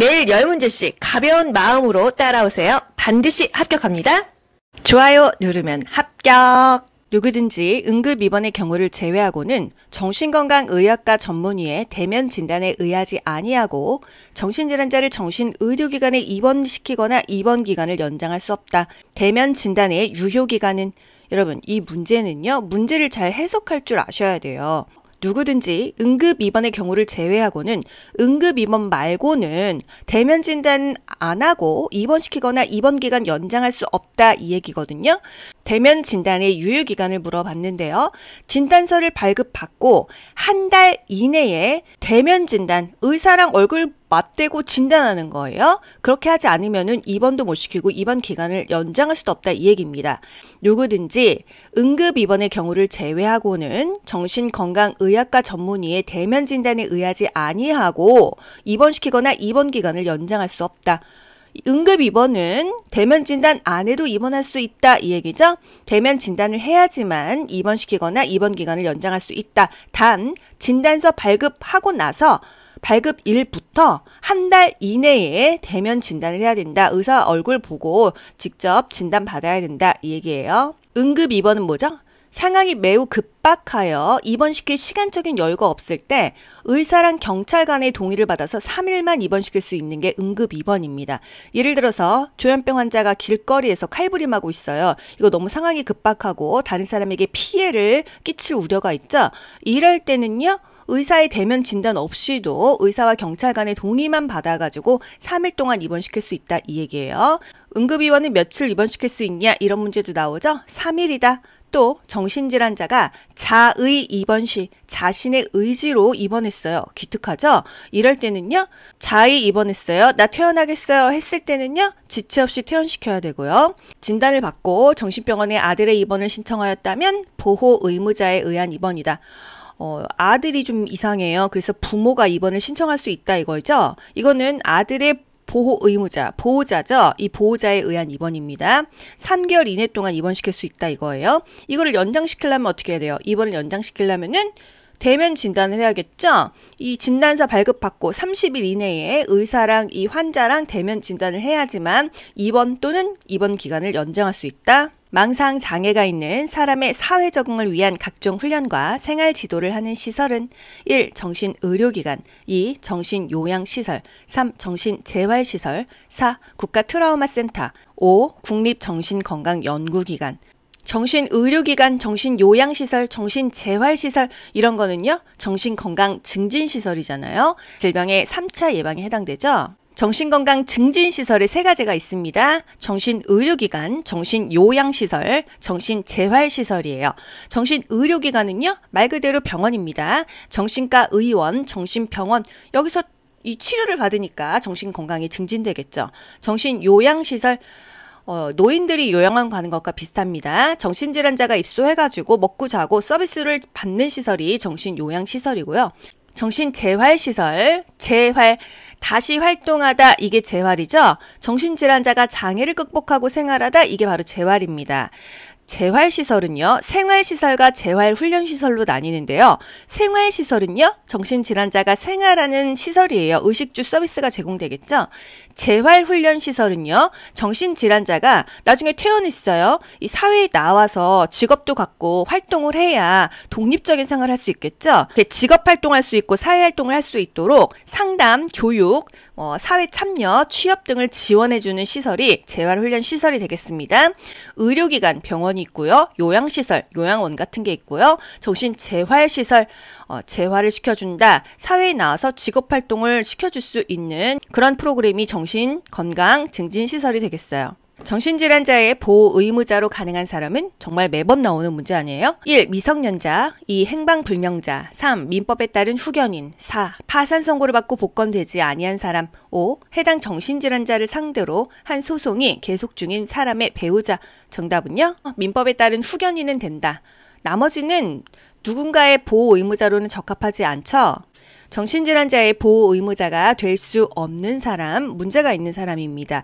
매일 10문제씩 가벼운 마음으로 따라오세요. 반드시 합격합니다. 좋아요 누르면 합격! 누구든지 응급 입원의 경우를 제외하고는 정신건강의학과 전문의의 대면 진단에 의하지 아니하고 정신질환자를 정신의료기관에 입원시키거나 입원 기간을 연장할 수 없다. 대면 진단의 유효 기간은 여러분 이 문제는요 문제를 잘 해석할 줄 아셔야 돼요. 누구든지 응급 입원의 경우를 제외하고는 응급 입원 말고는 대면 진단 안 하고 입원시키거나 입원 기간 연장할 수 없다 이 얘기거든요. 대면 진단의 유효 기간을 물어봤는데요. 진단서를 발급받고 한 달 이내에 대면 진단 의사랑 얼굴 맞대고 진단하는 거예요. 그렇게 하지 않으면은 입원도 못 시키고 입원 기간을 연장할 수도 없다 이 얘기입니다. 누구든지 응급 입원의 경우를 제외하고는 정신건강의학과 전문의의 대면 진단에 의하지 아니하고 입원시키거나 입원 기간을 연장할 수 없다. 응급 입원은 대면 진단 안 해도 입원할 수 있다 이 얘기죠. 대면 진단을 해야지만 입원시키거나 입원 기간을 연장할 수 있다. 단 진단서 발급하고 나서 발급 일부터 한 달 이내에 대면 진단을 해야 된다. 의사 얼굴 보고 직접 진단 받아야 된다. 이 얘기예요. 응급 입원은 뭐죠? 상황이 매우 급박하여 입원시킬 시간적인 여유가 없을 때 의사랑 경찰 간의 동의를 받아서 3일만 입원시킬 수 있는 게 응급 입원입니다. 예를 들어서 조현병 환자가 길거리에서 칼부림하고 있어요. 이거 너무 상황이 급박하고 다른 사람에게 피해를 끼칠 우려가 있죠. 이럴 때는요. 의사의 대면 진단 없이도 의사와 경찰 간의 동의만 받아가지고 3일 동안 입원시킬 수 있다 이 얘기예요. 응급의원은 며칠 입원시킬 수 있냐 이런 문제도 나오죠. 3일이다. 또 정신질환자가 자의 입원 시 자신의 의지로 입원했어요. 기특하죠? 이럴 때는요. 자의 입원했어요. 나 퇴원하겠어요. 했을 때는요. 지체 없이 퇴원시켜야 되고요. 진단을 받고 정신병원에 아들의 입원을 신청하였다면 보호 의무자에 의한 입원이다. 어, 아들이 좀 이상해요. 그래서 부모가 입원을 신청할 수 있다 이거죠. 이거는 아들의 보호 의무자, 보호자죠. 이 보호자에 의한 입원입니다. 3개월 이내 동안 입원시킬 수 있다 이거예요. 이거를 연장시키려면 어떻게 해야 돼요? 입원을 연장시키려면은 대면 진단을 해야겠죠? 이 진단서 발급받고 30일 이내에 의사랑 이 환자랑 대면 진단을 해야지만 입원 또는 입원 기간을 연장할 수 있다. 망상 장애가 있는 사람의 사회 적응을 위한 각종 훈련과 생활 지도를 하는 시설은 1. 정신 의료기관, 2. 정신 요양 시설, 3. 정신 재활 시설, 4. 국가 트라우마 센터, 5. 국립 정신 건강 연구 기관, 정신의료기관, 정신요양시설, 정신재활시설 이런 거는요. 정신건강 증진시설이잖아요. 질병의 3차 예방에 해당되죠. 정신건강 증진시설의 세 가지가 있습니다. 정신의료기관, 정신요양시설, 정신재활시설이에요. 정신의료기관은요, 말 그대로 병원입니다. 정신과 의원, 정신병원, 여기서 이 치료를 받으니까 정신건강이 증진되겠죠. 정신요양시설, 어, 노인들이 요양원 가는 것과 비슷합니다. 정신질환자가 입소해가지고 먹고 자고 서비스를 받는 시설이 정신요양시설이고요. 정신재활시설, 재활, 다시 활동하다, 이게 재활이죠? 정신질환자가 장애를 극복하고 생활하다, 이게 바로 재활입니다. 재활시설은요, 생활시설과 재활훈련시설로 나뉘는데요. 생활시설은요, 정신질환자가 생활하는 시설이에요. 의식주 서비스가 제공되겠죠? 재활훈련시설은요, 정신질환자가 나중에 퇴원했어요. 이 사회에 나와서 직업도 갖고 활동을 해야 독립적인 생활을 할 수 있겠죠? 직업 활동할 수 있고 사회 활동을 할 수 있도록 상담, 교육, 어, 사회 참여, 취업 등을 지원해주는 시설이 재활훈련 시설이 되겠습니다. 의료기관, 병원이 있고요. 요양시설, 요양원 같은 게 있고요. 정신재활시설, 어, 재활을 시켜준다. 사회에 나와서 직업활동을 시켜줄 수 있는 그런 프로그램이 정신 정신, 건강, 증진 시설이 되겠어요. 정신질환자의 보호 의무자로 가능한 사람은 정말 매번 나오는 문제 아니에요? 1. 미성년자 2. 행방불명자 3. 민법에 따른 후견인 4. 파산 선고를 받고 복권되지 아니한 사람 5. 해당 정신질환자를 상대로 한 소송이 계속 중인 사람의 배우자 정답은요? 어, 민법에 따른 후견인은 된다. 나머지는 누군가의 보호 의무자로는 적합하지 않죠? 정신질환자의 보호 의무자가 될 수 없는 사람, 문제가 있는 사람입니다.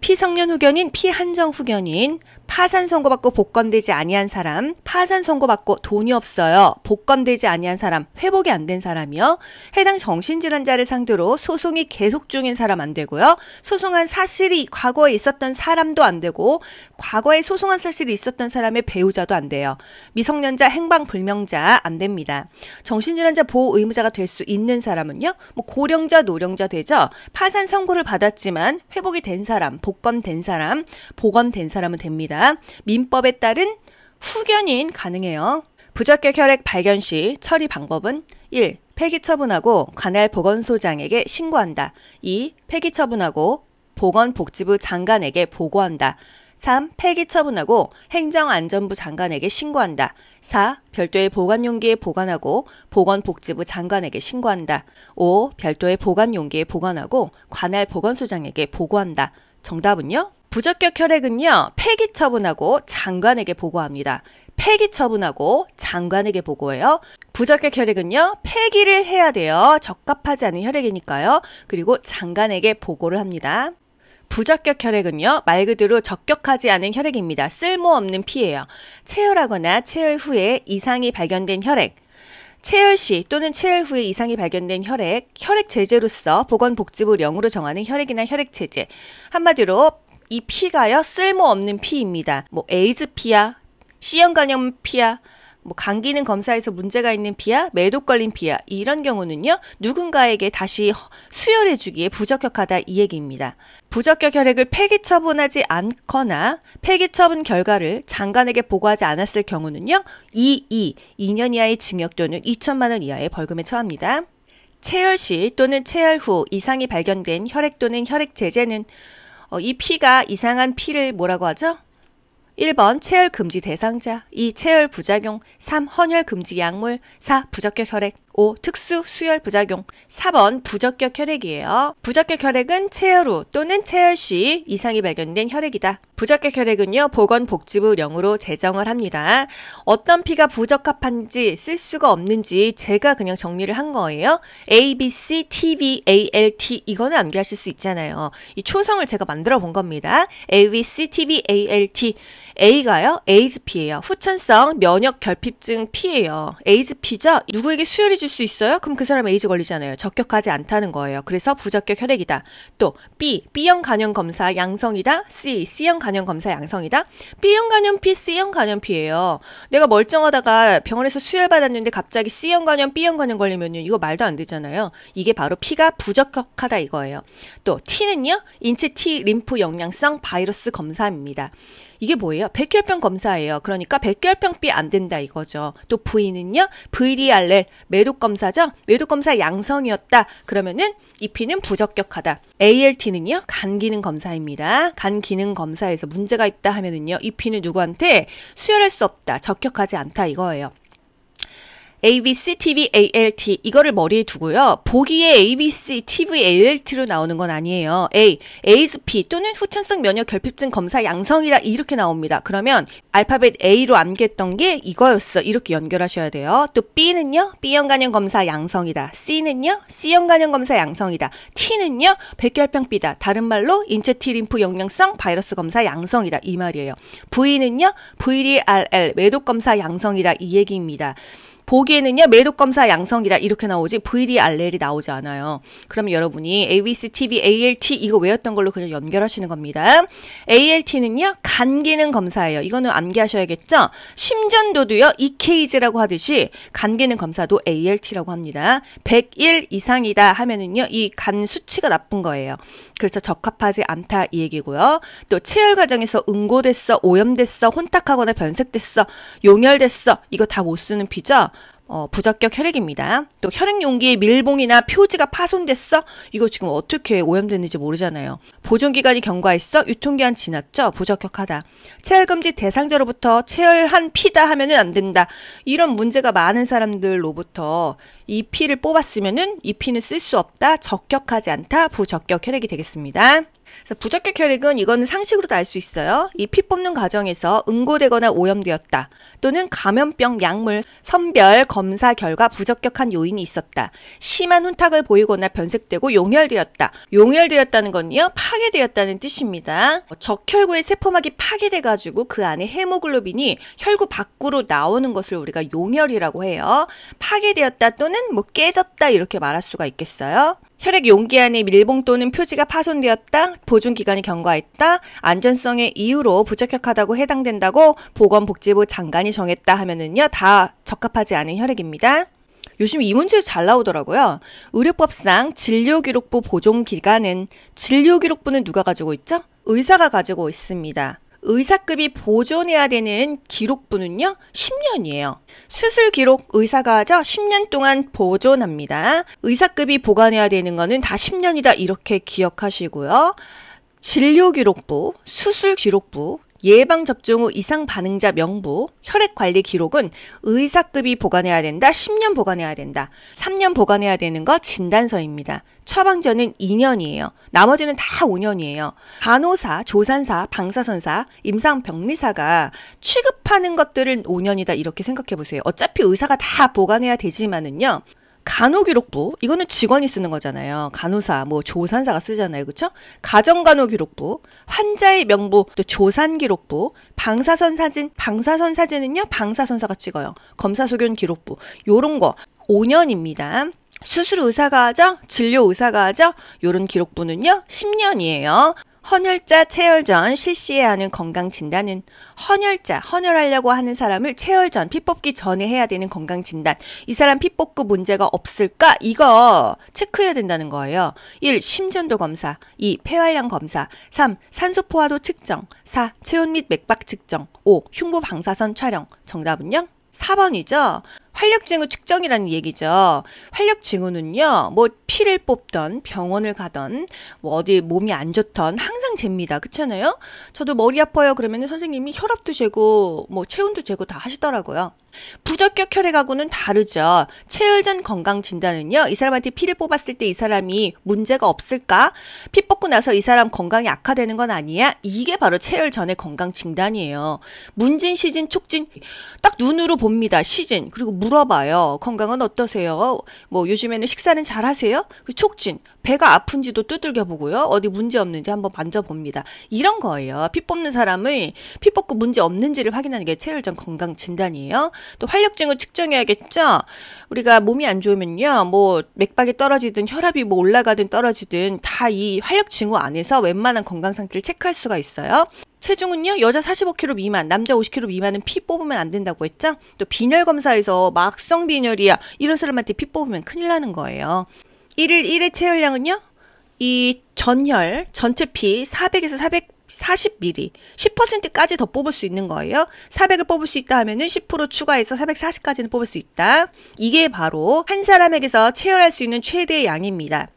피성년 후견인, 피한정 후견인, 파산 선고받고 복권되지 아니한 사람, 파산 선고받고 돈이 없어요. 복권되지 아니한 사람, 회복이 안 된 사람이요. 해당 정신질환자를 상대로 소송이 계속 중인 사람 안 되고요. 소송한 사실이 과거에 있었던 사람도 안 되고 과거에 소송한 사실이 있었던 사람의 배우자도 안 돼요. 미성년자 행방 불명자 안 됩니다. 정신질환자 보호 의무자가 될 수 있는 사람은요. 뭐 고령자, 노령자 되죠. 파산 선고를 받았지만 회복이 된 사람, 복권된 사람, 복원된 사람은 됩니다. 있습니다. 민법에 따른 후견인 가능해요. 부적격 혈액 발견 시 처리 방법은 1. 폐기 처분하고 관할 보건소장에게 신고한다. 2. 폐기 처분하고 보건복지부 장관에게 보고한다. 3. 폐기 처분하고 행정안전부 장관에게 신고한다. 4. 별도의 보관용기에 보관하고 보건복지부 장관에게 신고한다. 5. 별도의 보관용기에 보관하고 관할 보건소장에게 보고한다. 정답은요? 부적격 혈액은요, 폐기 처분하고 장관에게 보고합니다. 폐기 처분하고 장관에게 보고해요. 부적격 혈액은요, 폐기를 해야 돼요. 적합하지 않은 혈액이니까요. 그리고 장관에게 보고를 합니다. 부적격 혈액은요, 말 그대로 적격하지 않은 혈액입니다. 쓸모없는 피예요. 체혈하거나체혈 후에 이상이 발견된 혈액, 체혈시 또는 체혈 후에 이상이 발견된 혈액, 혈액 제재로서 보건복지부 령으로 정하는 혈액이나 혈액 제재, 한마디로 이 피가요 쓸모없는 피입니다. 뭐 에이즈 피야, 시형 간염 피야, 뭐 감기는 검사에서 문제가 있는 피야, 매독 걸린 피야 이런 경우는요 누군가에게 다시 수혈해주기에 부적격하다 이 얘기입니다. 부적격 혈액을 폐기 처분하지 않거나 폐기 처분 결과를 장관에게 보고하지 않았을 경우는요 2이 2년 이하의 징역 또는 2천만 원 이하의 벌금에 처합니다. 채혈 시 또는 채혈 후 이상이 발견된 혈액 또는 혈액 제재는 어, 이 피가 이상한 피를 뭐라고 하죠? 1번 체열 금지 대상자, 2 체열 부작용, 3 헌혈 금지 약물, 4 부적격 혈액. 5. 특수 수혈 부작용 4번 부적격 혈액이에요. 부적격 혈액은 체혈 후 또는 체혈 시 이상이 발견된 혈액이다. 부적격 혈액은요 보건복지부령으로 제정을 합니다. 어떤 피가 부적합한지 쓸 수가 없는지 제가 그냥 정리를 한 거예요. A, B, C, T, V, A, L, T 이거는 암기하실 수 있잖아요. 이 초성을 제가 만들어 본 겁니다. A, B, C, T, V, A, L, T A가요 에이즈피예요. 후천성 면역 결핍증 피예요. 에이즈피죠. 누구에게 수혈이 주 맞출 수 있어요? 그럼 그 사람 에이즈 걸리잖아요. 적격하지 않다는 거예요. 그래서 부적격 혈액이다. 또 B, B형 간염 검사 양성이다. C, C형 간염 검사 양성이다. B형 간염피, C형 간염피예요. 내가 멀쩡하다가 병원에서 수혈 받았는데 갑자기 C형 간염, B형 간염 걸리면요. 이거 말도 안 되잖아요. 이게 바로 P가 부적격하다 이거예요. 또 T는요. 인체 T 림프 영양성 바이러스 검사입니다. 이게 뭐예요? 백혈병 검사예요. 그러니까 백혈병비 안 된다 이거죠. 또 V는요. VDRL 매독 검사죠. 매독 검사 양성이었다. 그러면은 이 P는 부적격하다. ALT는요. 간 기능 검사입니다. 간 기능 검사에서 문제가 있다 하면은요. 이 P는 누구한테 수혈할 수 없다. 적격하지 않다 이거예요. ABC TV ALT 이거를 머리에 두고요. 보기에 ABC TV ALT로 나오는 건 아니에요. A, ASP 또는 후천성 면역 결핍증 검사 양성이다 이렇게 나옵니다. 그러면 알파벳 A로 암기했던 게 이거였어. 이렇게 연결하셔야 돼요. 또 B는요. B형 간염 검사 양성이다. C는요. C형 간염 검사 양성이다. T는요. 백혈병비다. 다른 말로 인체 T 림프 영양성 바이러스 검사 양성이다. 이 말이에요. V는요. VDRL 외독 검사 양성이다. 이 얘기입니다. 보기에는요 매독 검사 양성이다 이렇게 나오지 VDRL이 나오지 않아요. 그럼 여러분이 ABC TV ALT 이거 외웠던 걸로 그냥 연결하시는 겁니다. ALT는요 간 기능 검사예요. 이거는 암기하셔야겠죠. 심전도도요 EKG라고 하듯이 간 기능 검사도 ALT라고 합니다. 101 이상이다 하면은요 이 간 수치가 나쁜 거예요. 그래서 적합하지 않다 이 얘기고요. 또 체열 과정에서 응고됐어, 오염됐어, 혼탁하거나 변색됐어, 용혈됐어 이거 다 못 쓰는 피죠. 어, 부적격 혈액입니다. 또 혈액 용기에 밀봉이나 표지가 파손됐어? 이거 지금 어떻게 오염됐는지 모르잖아요. 보존기간이 경과했어? 유통기한 지났죠? 부적격하다. 체혈금지 대상자로부터 체혈한 피다 하면은 안 된다. 이런 문제가 많은 사람들로부터 이피를 뽑았으면은 이피는쓸 수 없다, 적격하지 않다, 부적격 혈액이 되겠습니다. 부적격 혈액은 이거는 상식으로도 알 수 있어요. 이 피 뽑는 과정에서 응고되거나 오염되었다. 또는 감염병, 약물, 선별, 검사 결과 부적격한 요인이 있었다. 심한 혼탁을 보이거나 변색되고 용혈되었다. 용혈되었다는 건요. 파괴되었다는 뜻입니다. 적혈구의 세포막이 파괴돼가지고 그 안에 헤모글로빈이 혈구 밖으로 나오는 것을 우리가 용혈이라고 해요. 파괴되었다 또는 또는 뭐 깨졌다 이렇게 말할 수가 있겠어요. 혈액 용기 안에 밀봉 또는 표지가 파손되었다, 보존 기간이 경과했다, 안전성의 이유로 부적격하다고 해당된다고 보건복지부 장관이 정했다 하면은요 다 적합하지 않은 혈액입니다. 요즘 이 문제 잘 나오더라고요. 의료법상 진료기록부 보존 기간은 진료기록부는 누가 가지고 있죠? 의사가 가지고 있습니다. 의사급이 보존해야 되는 기록부는요, 10년이에요. 수술 기록 의사가 하죠? 10년 동안 보존합니다. 의사급이 보관해야 되는 거는 다 10년이다 이렇게 기억하시고요. 진료 기록부, 수술 기록부, 예방 접종 후 이상 반응자 명부, 혈액 관리 기록은 의사급이 보관해야 된다. 10년 보관해야 된다. 3년 보관해야 되는 거 진단서입니다. 처방전은 2년이에요. 나머지는 다 5년이에요. 간호사, 조산사, 방사선사, 임상병리사가 취급하는 것들은 5년이다 이렇게 생각해 보세요. 어차피 의사가 다 보관해야 되지만은요. 간호기록부 이거는 직원이 쓰는 거잖아요. 간호사 뭐 조산사가 쓰잖아요. 그렇죠? 가정간호기록부, 환자의 명부, 또 조산기록부, 방사선 사진, 방사선 사진은요. 방사선사가 찍어요. 검사 소견 기록부. 요런 거 5년입니다. 수술 의사가 하죠? 진료 의사가 하죠? 요런 기록부는요. 10년이에요. 헌혈자 체혈전 실시해야 하는 건강 진단은 헌혈자 헌혈하려고 하는 사람을 체혈전피 뽑기 전에 해야 되는 건강 진단. 이 사람 피 뽑고 문제가 없을까? 이거 체크해야 된다는 거예요. 1. 심전도 검사, 2. 폐활량 검사, 3. 산소포화도 측정, 4. 체온 및 맥박 측정, 5. 흉부 방사선 촬영. 정답은요? 4번이죠. 활력증후 측정이라는 얘기죠. 활력증후는요, 뭐 피를 뽑던 병원을 가던 뭐 어디 몸이 안 좋던 항상 잽니다. 그렇잖아요? 저도 머리 아파요. 그러면 선생님이 혈압도 재고 뭐 체온도 재고 다 하시더라고요. 부적격 혈액하고는 다르죠. 체혈전 건강 진단은요. 이 사람한테 피를 뽑았을 때 이 사람이 문제가 없을까? 피 뽑고 나서 이 사람 건강이 악화되는 건 아니야? 이게 바로 체혈전의 건강 진단이에요. 문진, 시진, 촉진 딱 눈으로 봅니다. 시진. 그리고 문 물어봐요. 건강은 어떠세요? 뭐 요즘에는 식사는 잘 하세요? 그 촉진, 배가 아픈지도 두들겨 보고요. 어디 문제 없는지 한번 만져봅니다. 이런 거예요. 피 뽑는 사람의 피 뽑고 문제 없는지를 확인하는 게 체혈전 건강 진단이에요. 또 활력증을 측정해야겠죠. 우리가 몸이 안 좋으면요. 뭐 맥박이 떨어지든 혈압이 뭐 올라가든 떨어지든 다 이 활력 증후 안에서 웬만한 건강 상태를 체크할 수가 있어요. 체중은요, 여자 45kg 미만, 남자 50kg 미만은 피 뽑으면 안 된다고 했죠? 또 빈혈 검사에서 막성 빈혈이야. 이런 사람한테 피 뽑으면 큰일 나는 거예요. 1일 1회 체열량은요이 전혈, 전체 피 400에서 400 40ml, 10%까지 더 뽑을 수 있는 거예요. 400을 뽑을 수 있다 하면은 10% 추가해서 440까지는 뽑을 수 있다. 이게 바로 한 사람에게서 체열할 수 있는 최대의 양입니다.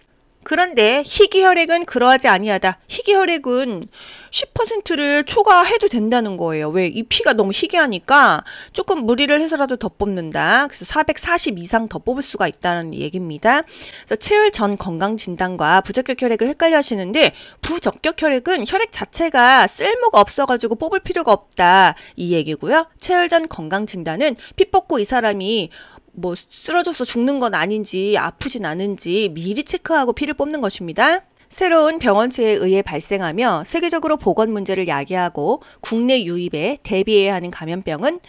그런데 희귀혈액은 그러하지 아니하다. 희귀혈액은 10%를 초과해도 된다는 거예요. 왜? 이 피가 너무 희귀하니까 조금 무리를 해서라도 더 뽑는다. 그래서 440 이상 더 뽑을 수가 있다는 얘기입니다. 그래서 체열 전 건강 진단과 부적격 혈액을 헷갈려 하시는데 부적격 혈액은 혈액 자체가 쓸모가 없어가지고 뽑을 필요가 없다. 이 얘기고요. 체열 전 건강 진단은 피 뽑고 이 사람이 뭐 쓰러져서 죽는 건 아닌지 아프진 않은지 미리 체크하고 피를 뽑는 것입니다. 새로운 병원체에 의해 발생하며 세계적으로 보건 문제를 야기하고 국내 유입에 대비해야 하는 감염병은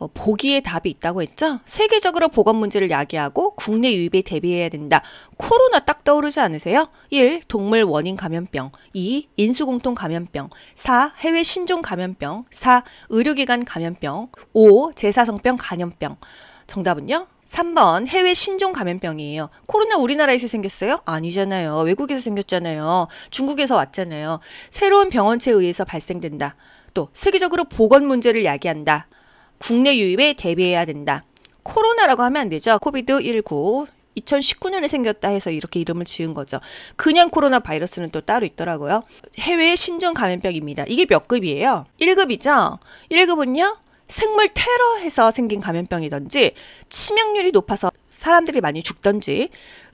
어, 보기에 답이 있다고 했죠? 세계적으로 보건 문제를 야기하고 국내 유입에 대비해야 된다. 코로나 딱 떠오르지 않으세요? 1. 동물 원인 감염병. 2. 인수공통 감염병. 4. 해외 신종 감염병. 4. 의료기관 감염병. 5. 제사성병 감염병. 정답은요? 3번 해외 신종 감염병이에요. 코로나 우리나라에서 생겼어요? 아니잖아요. 외국에서 생겼잖아요. 중국에서 왔잖아요. 새로운 병원체에 의해서 발생된다. 또 세계적으로 보건 문제를 야기한다. 국내 유입에 대비해야 된다. 코로나라고 하면 안 되죠. 코비드 19 2019년에 생겼다 해서 이렇게 이름을 지은 거죠. 그냥 코로나 바이러스는 또 따로 있더라고요. 해외 신종 감염병입니다. 이게 몇 급이에요? 1급이죠? 1급은요? 생물 테러해서 생긴 감염병이든지 치명률이 높아서 사람들이 많이 죽던지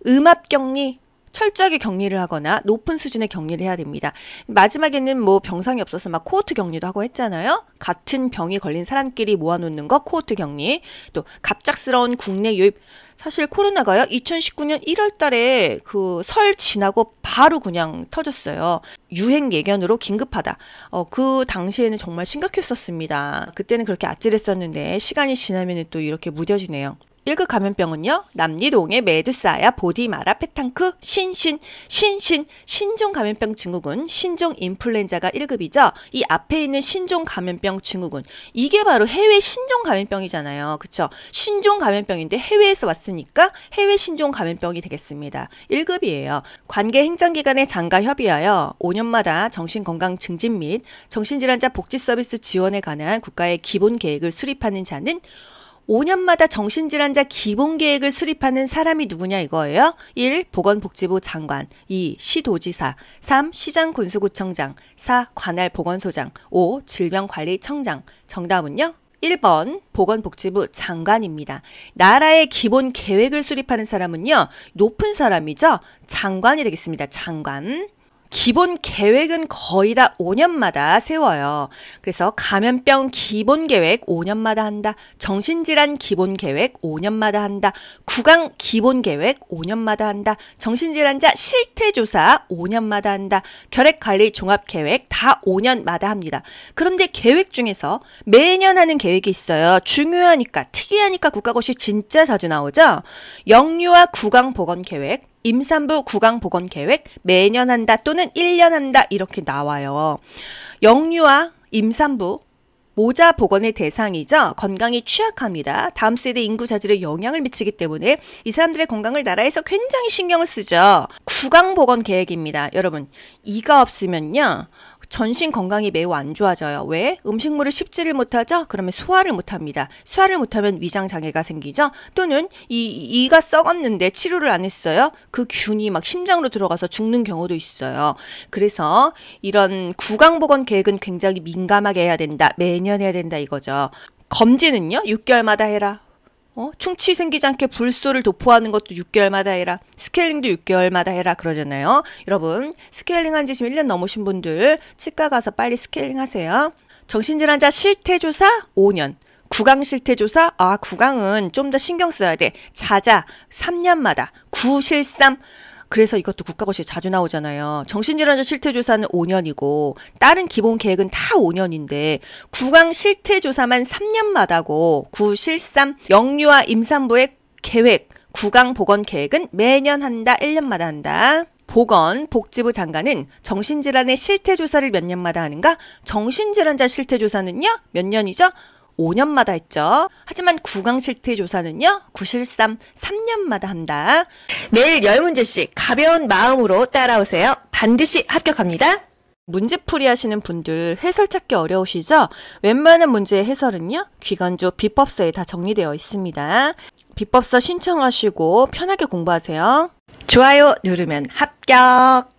음압 격리 철저하게 격리를 하거나 높은 수준의 격리를 해야 됩니다. 마지막에는 뭐 병상이 없어서 막 코호트 격리도 하고 했잖아요. 같은 병이 걸린 사람끼리 모아놓는 거 코호트 격리. 또 갑작스러운 국내 유입. 사실 코로나가요. 2019년 1월 달에 그 설 지나고 바로 그냥 터졌어요. 유행 예견으로 긴급하다. 어, 그 당시에는 정말 심각했었습니다. 그때는 그렇게 아찔했었는데 시간이 지나면 또 이렇게 무뎌지네요. 1급 감염병은요, 남리동의 메드사야 보디마라 페탕크 신신 신신 신종 감염병 증후군 신종 인플루엔자가 1급이죠. 이 앞에 있는 신종 감염병 증후군 이게 바로 해외 신종 감염병이잖아요. 그쵸? 신종 감염병인데 해외에서 왔으니까 해외 신종 감염병이 되겠습니다. 1급이에요. 관계 행정기관의 장가 협의하여 5년마다 정신건강 증진 및 정신질환자 복지 서비스 지원에 관한 국가의 기본 계획을 수립하는 자는 5년마다 정신질환자 기본 계획을 수립하는 사람이 누구냐 이거예요. 1. 보건복지부 장관 2. 시도지사 3. 시장군수구청장 4. 관할 보건소장 5. 질병관리청장 정답은요? 1번 보건복지부 장관입니다. 나라의 기본 계획을 수립하는 사람은요. 높은 사람이죠. 장관이 되겠습니다. 장관. 기본 계획은 거의 다 5년마다 세워요. 그래서 감염병 기본 계획 5년마다 한다. 정신질환 기본 계획 5년마다 한다. 구강 기본 계획 5년마다 한다. 정신질환자 실태조사 5년마다 한다. 결핵관리 종합계획 다 5년마다 합니다. 그런데 계획 중에서 매년 하는 계획이 있어요. 중요하니까, 특이하니까 국가고시 진짜 자주 나오죠? 영유아 구강 보건 계획, 임산부 구강보건계획 매년 한다 또는 1년 한다 이렇게 나와요. 영유아, 임산부, 모자 보건의 대상이죠. 건강이 취약합니다. 다음 세대 인구 자질에 영향을 미치기 때문에 이 사람들의 건강을 나라에서 굉장히 신경을 쓰죠. 구강 보건 계획입니다. 여러분, 이가 없으면요. 전신 건강이 매우 안 좋아져요. 왜? 음식물을 씹지를 못하죠? 그러면 소화를 못합니다. 소화를 못하면 위장 장애가 생기죠? 또는 이 이가 썩었는데 치료를 안 했어요. 그 균이 막 심장으로 들어가서 죽는 경우도 있어요. 그래서 이런 구강 보건 계획은 굉장히 민감하게 해야 된다. 매년 해야 된다 이거죠. 검진은요, 6개월마다 해라. 어? 충치 생기지 않게 불소를 도포하는 것도 6개월마다 해라. 스케일링도 6개월마다 해라. 그러잖아요. 여러분, 스케일링 한 지 지금 1년 넘으신 분들, 치과 가서 빨리 스케일링 하세요. 정신질환자 실태조사 5년. 구강 실태조사, 아, 구강은 좀 더 신경 써야 돼. 자자, 3년마다. 구실삼, 그래서 이것도 국가고시에 자주 나오잖아요. 정신질환자 실태조사는 5년이고 다른 기본 계획은 다 5년인데 구강 실태조사만 3년마다고 구실삼 영유아 임산부의 계획 구강 보건 계획은 매년 한다 1년마다 한다. 보건 복지부 장관은 정신질환의 실태조사를 몇 년마다 하는가? 정신질환자 실태조사는요? 몇 년이죠? 5년마다 했죠. 하지만 구강 실태 조사는요, 9실삼 3년마다 한다. 매일 10문제씩 가벼운 마음으로 따라오세요. 반드시 합격합니다. 문제풀이 하시는 분들 해설 찾기 어려우시죠? 웬만한 문제의 해설은요, 귀관조 비법서에 다 정리되어 있습니다. 비법서 신청하시고 편하게 공부하세요. 좋아요 누르면 합격!